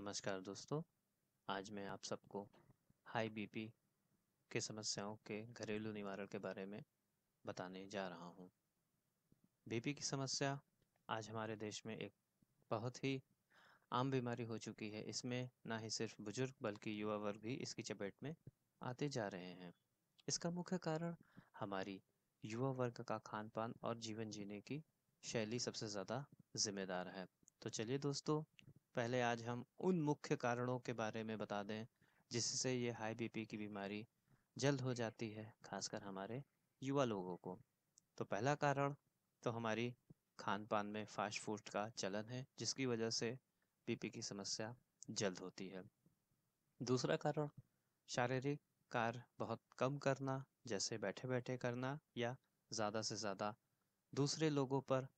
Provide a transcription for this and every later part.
नमस्कार दोस्तों आज मैं आप सबको हाई बीपी के समस्याओं के घरेलू निवारण के बारे में बताने जा रहा हूँ बीपी की समस्या आज हमारे देश में एक बहुत ही आम बीमारी हो चुकी है इसमें ना ही सिर्फ बुजुर्ग बल्कि युवा वर्ग भी इसकी चपेट में आते जा रहे हैं इसका मुख्य कारण हमारी युवा वर्ग का खान पान और जीवन जीने की शैली सबसे ज़्यादा जिम्मेदार है तो चलिए दोस्तों पहले आज हम उन मुख्य कारणों के बारे में बता दें जिससे ये हाई बीपी की बीमारी जल्द हो जाती है खासकर हमारे युवा लोगों को तो पहला कारण तो हमारी खान पान में फास्ट फूड का चलन है जिसकी वजह से बीपी की समस्या जल्द होती है दूसरा कारण शारीरिक कार्य बहुत कम करना जैसे बैठे बैठे करना या ज़्यादा से ज़्यादा दूसरे लोगों पर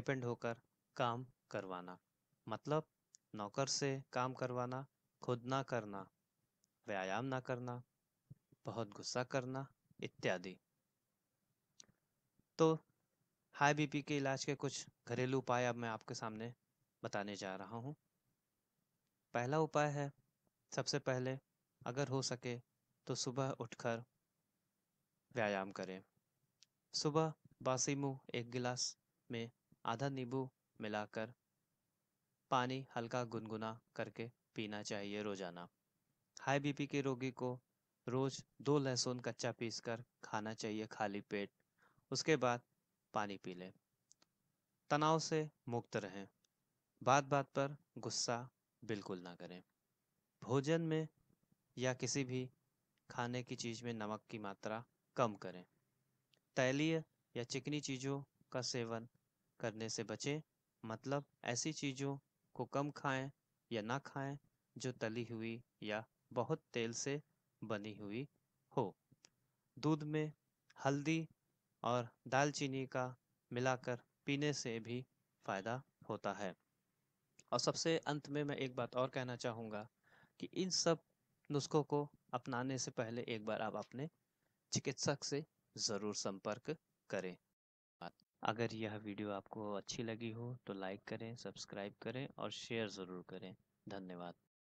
डिपेंड होकर काम करवाना मतलब नौकर से काम करवाना खुद ना करना व्यायाम ना करना बहुत गुस्सा करना इत्यादि तो हाई बीपी के इलाज के कुछ घरेलू उपाय अब मैं आपके सामने बताने जा रहा हूँ पहला उपाय है सबसे पहले अगर हो सके तो सुबह उठकर व्यायाम करें सुबह बासी मुँह एक गिलास में आधा नींबू मिलाकर पानी हल्का गुनगुना करके पीना चाहिए रोजाना हाई बीपी के रोगी को रोज दो लहसुन कच्चा पीसकर खाना चाहिए खाली पेट उसके बाद पानी पी लें तनाव से मुक्त रहें बात बात पर गुस्सा बिल्कुल ना करें भोजन में या किसी भी खाने की चीज़ में नमक की मात्रा कम करें तैलीय या चिकनी चीज़ों का सेवन करने से बचें मतलब ऐसी चीज़ों को कम खाएं या ना खाएं जो तली हुई या बहुत तेल से बनी हुई हो दूध में हल्दी और दालचीनी का मिलाकर पीने से भी फ़ायदा होता है और सबसे अंत में मैं एक बात और कहना चाहूँगा कि इन सब नुस्खों को अपनाने से पहले एक बार आप अपने चिकित्सक से ज़रूर संपर्क करें अगर यह वीडियो आपको अच्छी लगी हो तो लाइक करें सब्सक्राइब करें और शेयर ज़रूर करें धन्यवाद